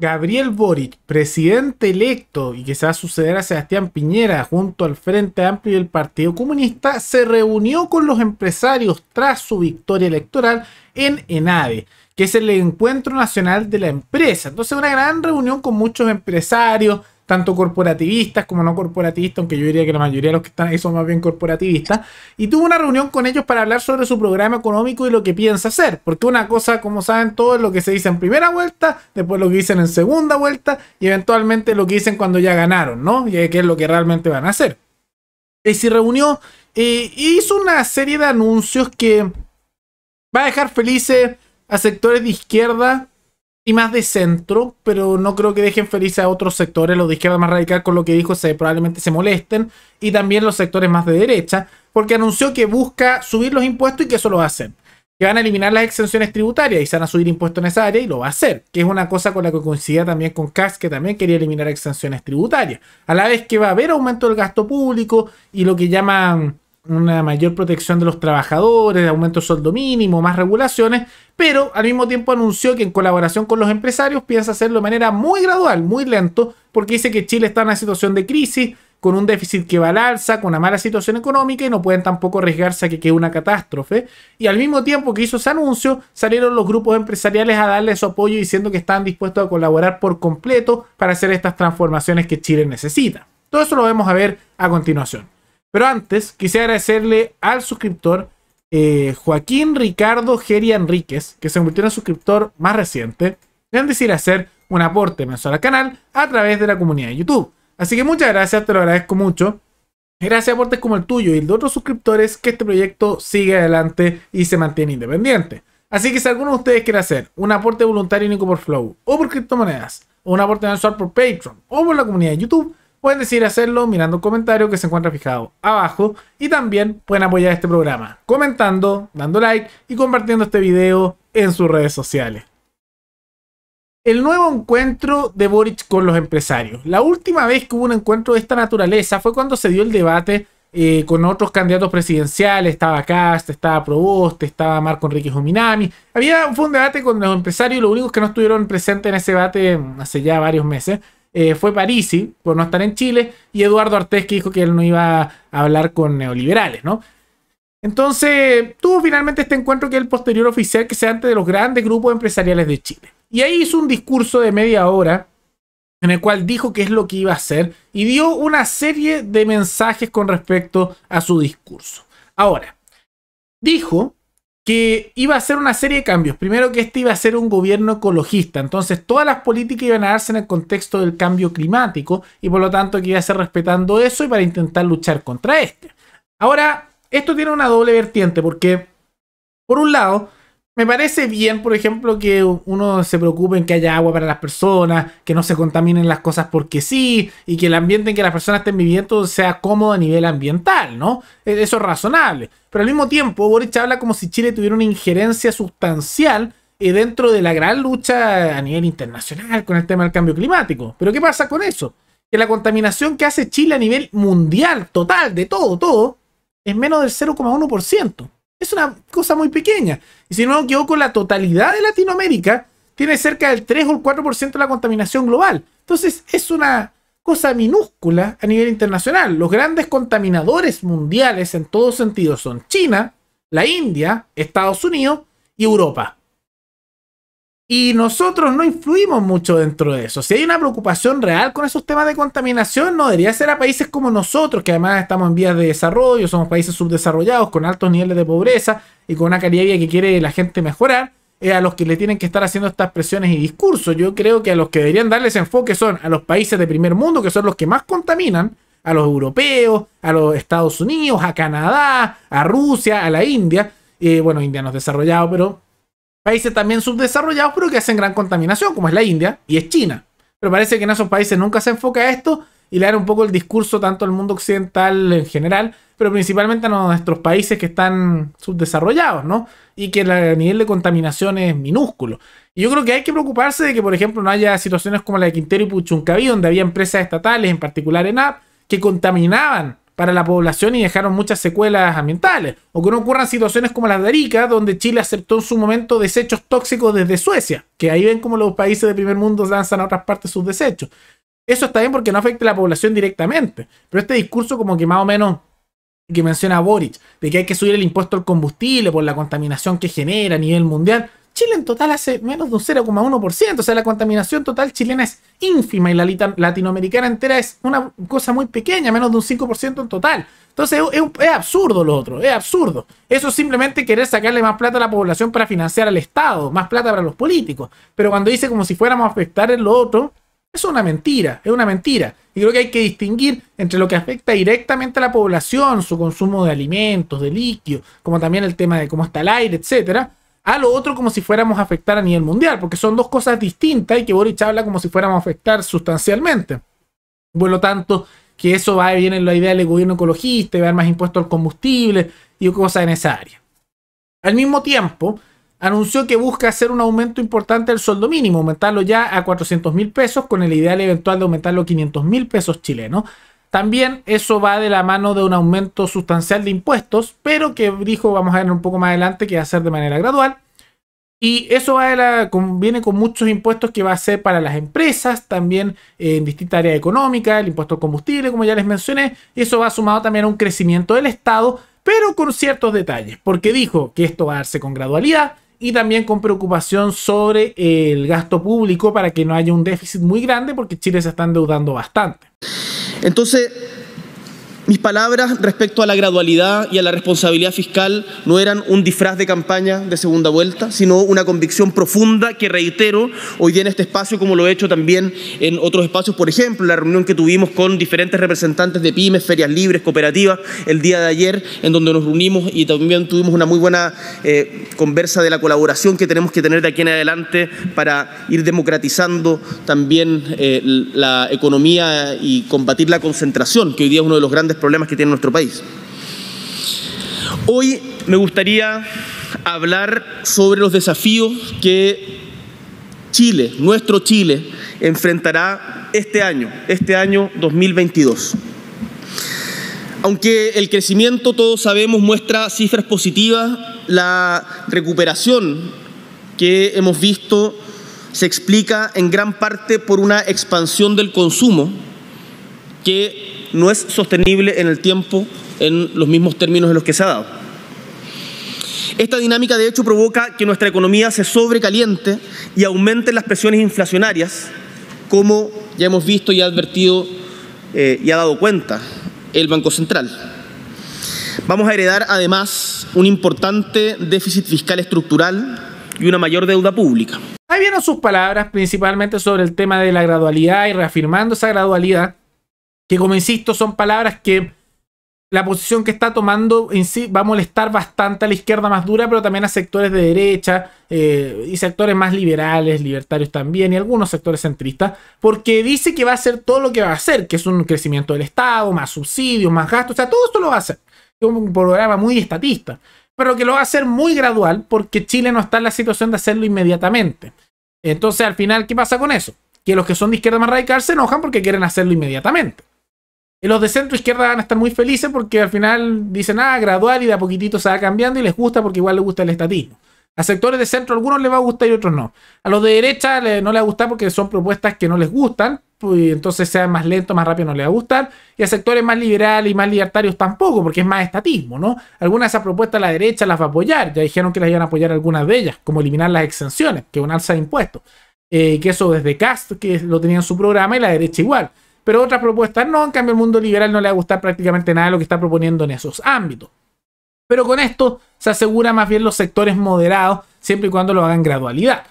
Gabriel Boric, presidente electo y que se va a suceder a Sebastián Piñera junto al Frente Amplio y el Partido Comunista, se reunió con los empresarios tras su victoria electoral en ENADE, que es el Encuentro Nacional de la Empresa. Entonces, una gran reunión con muchos empresarios, tanto corporativistas como no corporativistas, aunque yo diría que la mayoría de los que están ahí son más bien corporativistas, y tuvo una reunión con ellos para hablar sobre su programa económico y lo que piensa hacer, porque una cosa, como saben todos, es lo que se dice en primera vuelta, después lo que dicen en segunda vuelta y eventualmente lo que dicen cuando ya ganaron, ¿no? Y qué es lo que realmente van a hacer. Y se reunió eh, hizo una serie de anuncios que va a dejar felices a sectores de izquierda y más de centro, pero no creo que dejen felices a otros sectores. Los de izquierda más radical con lo que dijo probablemente se molesten. Y también los sectores más de derecha, porque anunció que busca subir los impuestos y que eso lo va a hacer Que van a eliminar las exenciones tributarias y se van a subir impuestos en esa área y lo va a hacer. Que es una cosa con la que coincidía también con Kass, que también quería eliminar exenciones tributarias. A la vez que va a haber aumento del gasto público y lo que llaman una mayor protección de los trabajadores, aumento de sueldo mínimo, más regulaciones, pero al mismo tiempo anunció que en colaboración con los empresarios piensa hacerlo de manera muy gradual, muy lento, porque dice que Chile está en una situación de crisis, con un déficit que va al alza, con una mala situación económica y no pueden tampoco arriesgarse a que quede una catástrofe. Y al mismo tiempo que hizo ese anuncio, salieron los grupos empresariales a darle su apoyo diciendo que están dispuestos a colaborar por completo para hacer estas transformaciones que Chile necesita. Todo eso lo vamos a ver a continuación. Pero antes, quisiera agradecerle al suscriptor eh, Joaquín Ricardo Geria Enríquez, que se convirtió en el suscriptor más reciente, en decir hacer un aporte mensual al canal a través de la comunidad de YouTube. Así que muchas gracias, te lo agradezco mucho. Gracias a aportes como el tuyo y el de otros suscriptores que este proyecto sigue adelante y se mantiene independiente. Así que si alguno de ustedes quiere hacer un aporte voluntario único por Flow o por criptomonedas, o un aporte mensual por Patreon o por la comunidad de YouTube, pueden decidir hacerlo mirando un comentario que se encuentra fijado abajo y también pueden apoyar este programa comentando, dando like y compartiendo este video en sus redes sociales. El nuevo encuentro de Boric con los empresarios. La última vez que hubo un encuentro de esta naturaleza fue cuando se dio el debate eh, con otros candidatos presidenciales. Estaba Cast, estaba Provost, estaba Marco Enrique Jominami. Había, fue un debate con los empresarios, lo único que no estuvieron presentes en ese debate mm, hace ya varios meses. Eh, fue Parisi, por no estar en Chile, y Eduardo Artés que dijo que él no iba a hablar con neoliberales, ¿no? Entonces, tuvo finalmente este encuentro que el posterior oficial que se ante de los grandes grupos empresariales de Chile. Y ahí hizo un discurso de media hora en el cual dijo qué es lo que iba a hacer y dio una serie de mensajes con respecto a su discurso. Ahora, dijo que iba a ser una serie de cambios. Primero que este iba a ser un gobierno ecologista, entonces todas las políticas iban a darse en el contexto del cambio climático y por lo tanto que iba a ser respetando eso y para intentar luchar contra este. Ahora, esto tiene una doble vertiente porque, por un lado, me parece bien, por ejemplo, que uno se preocupe en que haya agua para las personas, que no se contaminen las cosas porque sí, y que el ambiente en que las personas estén viviendo sea cómodo a nivel ambiental, ¿no? E, eso es razonable. Pero al mismo tiempo, Boric habla como si Chile tuviera una injerencia sustancial eh, dentro de la gran lucha a nivel internacional con el tema del cambio climático. Pero ¿qué pasa con eso? Que la contaminación que hace Chile a nivel mundial, total, de todo, todo, es menos del 0,1%. Es una cosa muy pequeña. Y si no me equivoco, la totalidad de Latinoamérica tiene cerca del 3 o el 4% de la contaminación global. Entonces es una cosa minúscula a nivel internacional. Los grandes contaminadores mundiales en todo sentido son China, la India, Estados Unidos y Europa. Y nosotros no influimos mucho dentro de eso. Si hay una preocupación real con esos temas de contaminación, no debería ser a países como nosotros, que además estamos en vías de desarrollo, somos países subdesarrollados, con altos niveles de pobreza y con una calidad que quiere la gente mejorar, eh, a los que le tienen que estar haciendo estas presiones y discursos. Yo creo que a los que deberían darles enfoque son a los países de primer mundo, que son los que más contaminan, a los europeos, a los Estados Unidos, a Canadá, a Rusia, a la India. Eh, bueno, India no es desarrollado, pero Países también subdesarrollados, pero que hacen gran contaminación, como es la India y es China. Pero parece que en esos países nunca se enfoca a esto y le dan un poco el discurso tanto al mundo occidental en general, pero principalmente a nuestros países que están subdesarrollados, ¿no? Y que el nivel de contaminación es minúsculo. Y yo creo que hay que preocuparse de que, por ejemplo, no haya situaciones como la de Quintero y Puchuncaví, donde había empresas estatales, en particular ENAP, que contaminaban para la población y dejaron muchas secuelas ambientales. O que no ocurran situaciones como las de Arica, donde Chile aceptó en su momento desechos tóxicos desde Suecia, que ahí ven como los países de primer mundo lanzan a otras partes sus desechos. Eso está bien porque no afecta a la población directamente, pero este discurso como que más o menos que menciona Boric, de que hay que subir el impuesto al combustible por la contaminación que genera a nivel mundial, Chile en total hace menos de un 0,1%, o sea, la contaminación total chilena es ínfima y la latinoamericana entera es una cosa muy pequeña, menos de un 5% en total. Entonces es, absurdo lo otro, es absurdo. Eso es simplemente querer sacarle más plata a la población para financiar al Estado, más plata para los políticos. Pero cuando dice como si fuéramos a afectar en lo otro, es una mentira, es una mentira. Y creo que hay que distinguir entre lo que afecta directamente a la población, su consumo de alimentos, de líquido, como también el tema de cómo está el aire, etcétera, a lo otro como si fuéramos a afectar a nivel mundial, porque son dos cosas distintas y que Boric habla como si fuéramos a afectar sustancialmente. Por lo tanto, que eso va bien en la idea del gobierno ecologista, de va más impuestos al combustible y cosas en esa área. Al mismo tiempo, anunció que busca hacer un aumento importante del sueldo mínimo, aumentarlo ya a 400 mil pesos, con el ideal eventual de aumentarlo a 500 mil pesos chilenos, también eso va de la mano de un aumento sustancial de impuestos, pero que dijo, vamos a ver un poco más adelante, que va a ser de manera gradual. Y eso viene con muchos impuestos que va a ser para las empresas, también eh, en distintas áreas económicas, el impuesto al combustible, como ya les mencioné. eso va sumado también a un crecimiento del Estado, pero con ciertos detalles, porque dijo que esto va a darse con gradualidad y también con preocupación sobre eh, el gasto público para que no haya un déficit muy grande, porque Chile se está endeudando bastante. Entonces, mis palabras respecto a la gradualidad y a la responsabilidad fiscal no eran un disfraz de campaña de segunda vuelta, sino una convicción profunda que reitero hoy en este espacio, como lo he hecho también en otros espacios, por ejemplo, la reunión que tuvimos con diferentes representantes de pymes, ferias libres, cooperativas, el día de ayer, en donde nos reunimos y también tuvimos una muy buena eh, conversa de la colaboración que tenemos que tener de aquí en adelante para ir democratizando también eh, la economía y combatir la concentración, que hoy día es uno de los grandes problemas que tiene nuestro país. Hoy me gustaría hablar sobre los desafíos que Chile, nuestro Chile, enfrentará este año, este año 2022. Aunque el crecimiento, todos sabemos, muestra cifras positivas, la recuperación que hemos visto se explica en gran parte por una expansión del consumo que no es sostenible en el tiempo en los mismos términos en los que se ha dado. Esta dinámica de hecho provoca que nuestra economía se sobrecaliente y aumente las presiones inflacionarias, como ya hemos visto y advertido eh, y ha dado cuenta el Banco Central. Vamos a heredar además un importante déficit fiscal estructural y una mayor deuda pública. Ahí vienen sus palabras principalmente sobre el tema de la gradualidad y reafirmando esa gradualidad que como insisto, son palabras que la posición que está tomando en sí va a molestar bastante a la izquierda más dura, pero también a sectores de derecha eh, y sectores más liberales, libertarios también, y algunos sectores centristas, porque dice que va a hacer todo lo que va a hacer, que es un crecimiento del Estado, más subsidios, más gastos, o sea, todo esto lo va a hacer. Es un programa muy estatista, pero que lo va a hacer muy gradual porque Chile no está en la situación de hacerlo inmediatamente. Entonces, al final, ¿qué pasa con eso? Que los que son de izquierda más radical se enojan porque quieren hacerlo inmediatamente los de centro izquierda van a estar muy felices porque al final dicen, ah, gradual y de a poquitito se va cambiando y les gusta porque igual les gusta el estatismo. A sectores de centro algunos les va a gustar y otros no. A los de derecha no les va a gustar porque son propuestas que no les gustan, pues, y entonces sea más lento, más rápido no les va a gustar. Y a sectores más liberales y más libertarios tampoco, porque es más estatismo, ¿no? Algunas de esas propuestas la derecha las va a apoyar, ya dijeron que las iban a apoyar algunas de ellas, como eliminar las exenciones, que es un alza de impuestos. Eh, que eso desde Cast, que lo tenía en su programa, y la derecha igual pero otras propuestas no. En cambio, el mundo liberal no le va a gustar prácticamente nada de lo que está proponiendo en esos ámbitos. Pero con esto se asegura más bien los sectores moderados, siempre y cuando lo hagan gradualidad.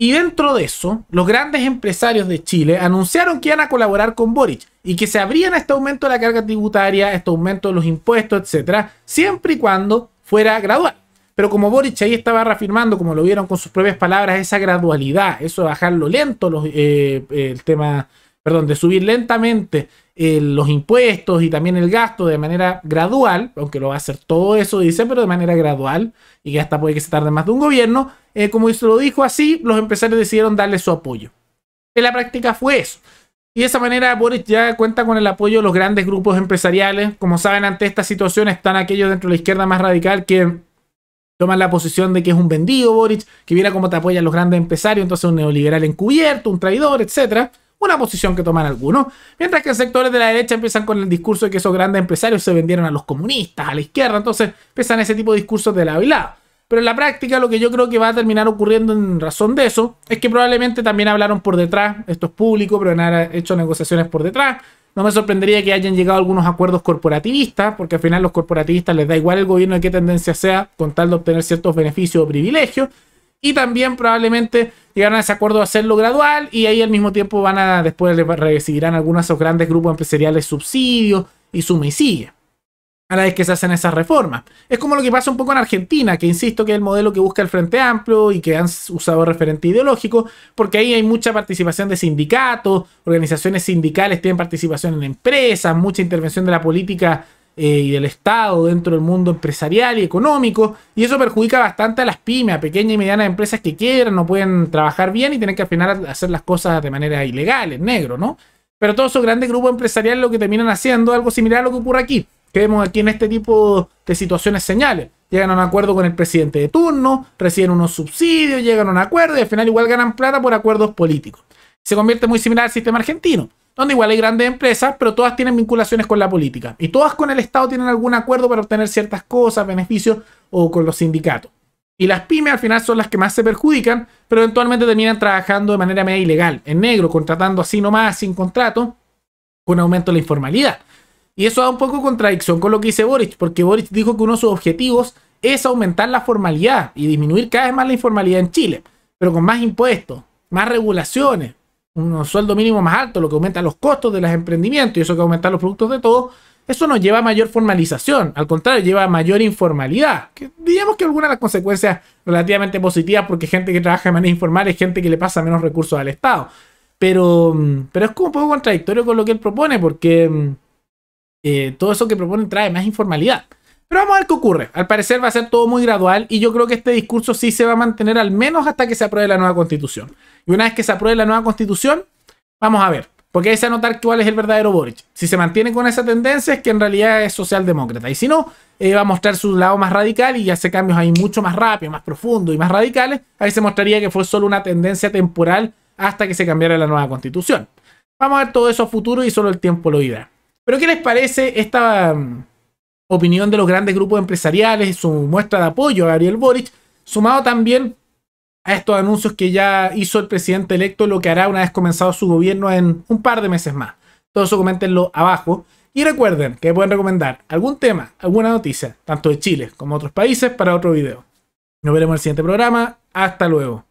Y dentro de eso, los grandes empresarios de Chile anunciaron que iban a colaborar con Boric y que se abrían a este aumento de la carga tributaria, este aumento de los impuestos, etcétera, siempre y cuando fuera gradual. Pero como Boric ahí estaba reafirmando, como lo vieron con sus propias palabras, esa gradualidad, eso de bajarlo lento eh, eh, el tema perdón, de subir lentamente eh, los impuestos y también el gasto de manera gradual, aunque lo va a hacer todo eso, dice, pero de manera gradual y que hasta puede que se tarde más de un gobierno, eh, como se lo dijo así, los empresarios decidieron darle su apoyo. En la práctica fue eso. Y de esa manera Boric ya cuenta con el apoyo de los grandes grupos empresariales. Como saben, ante esta situación están aquellos dentro de la izquierda más radical que toman la posición de que es un vendido Boric, que viera cómo te apoyan los grandes empresarios, entonces un neoliberal encubierto, un traidor, etcétera una posición que toman algunos, mientras que sectores de la derecha empiezan con el discurso de que esos grandes empresarios se vendieron a los comunistas, a la izquierda, entonces empiezan ese tipo de discursos de lado y lado. Pero en la práctica lo que yo creo que va a terminar ocurriendo en razón de eso es que probablemente también hablaron por detrás, esto es público, pero han hecho negociaciones por detrás. No me sorprendería que hayan llegado algunos acuerdos corporativistas, porque al final los corporativistas les da igual el gobierno de qué tendencia sea, con tal de obtener ciertos beneficios o privilegios y también probablemente llegarán a ese acuerdo de hacerlo gradual y ahí al mismo tiempo van a después recibirán algunos de esos grandes grupos empresariales subsidios y suma y sigue. A la vez que se hacen esas reformas. Es como lo que pasa un poco en Argentina, que insisto que es el modelo que busca el Frente Amplio y que han usado referente ideológico, porque ahí hay mucha participación de sindicatos, organizaciones sindicales tienen participación en empresas, mucha intervención de la política eh, y del Estado dentro del mundo empresarial y económico, y eso perjudica bastante a las pymes, a pequeñas y medianas empresas que quieran no pueden trabajar bien y tienen que al final hacer las cosas de manera ilegal, en negro, ¿no? Pero todos esos grandes grupos empresariales lo que terminan haciendo es algo similar a lo que ocurre aquí, que vemos aquí en este tipo de situaciones señales. Llegan a un acuerdo con el presidente de turno, reciben unos subsidios, llegan a un acuerdo y al final igual ganan plata por acuerdos políticos. Se convierte muy similar al sistema argentino donde igual hay grandes empresas, pero todas tienen vinculaciones con la política. Y todas con el Estado tienen algún acuerdo para obtener ciertas cosas, beneficios o con los sindicatos. Y las pymes al final son las que más se perjudican, pero eventualmente terminan trabajando de manera media ilegal, en negro, contratando así nomás, sin contrato, con aumento de la informalidad. Y eso da un poco contradicción con lo que dice Boric, porque Boric dijo que uno de sus objetivos es aumentar la formalidad y disminuir cada vez más la informalidad en Chile, pero con más impuestos, más regulaciones, un sueldo mínimo más alto, lo que aumenta los costos de los emprendimientos y eso que aumenta los productos de todos, eso nos lleva a mayor formalización, al contrario, lleva a mayor informalidad. digamos que alguna de las consecuencias relativamente positivas, porque gente que trabaja de manera informal es gente que le pasa menos recursos al Estado. Pero, mm, pero es como un poco contradictorio con lo que él propone, porque mm, eh, todo eso que propone trae más informalidad. Pero vamos a ver qué ocurre. Al parecer va a ser todo muy gradual y yo creo que este discurso sí se va a mantener al menos hasta que se apruebe la nueva constitución. Y una vez que se apruebe la nueva constitución, vamos a ver. Porque hay que anotar cuál es el verdadero Boric. Si se mantiene con esa tendencia es que en realidad es socialdemócrata. Y si no, eh, va a mostrar su lado más radical y hace cambios ahí mucho más rápido, más profundo y más radicales. Ahí se mostraría que fue solo una tendencia temporal hasta que se cambiara la nueva constitución. Vamos a ver todo eso a futuro y solo el tiempo lo dirá. Pero ¿qué les parece esta... Mm, opinión de los grandes grupos empresariales y su muestra de apoyo a Gabriel Boric, sumado también a estos anuncios que ya hizo el presidente electo, lo que hará una vez comenzado su gobierno en un par de meses más. Todo eso coméntenlo abajo. Y recuerden que pueden recomendar algún tema, alguna noticia, tanto de Chile como otros países, para otro video. Nos veremos en el siguiente programa. Hasta luego.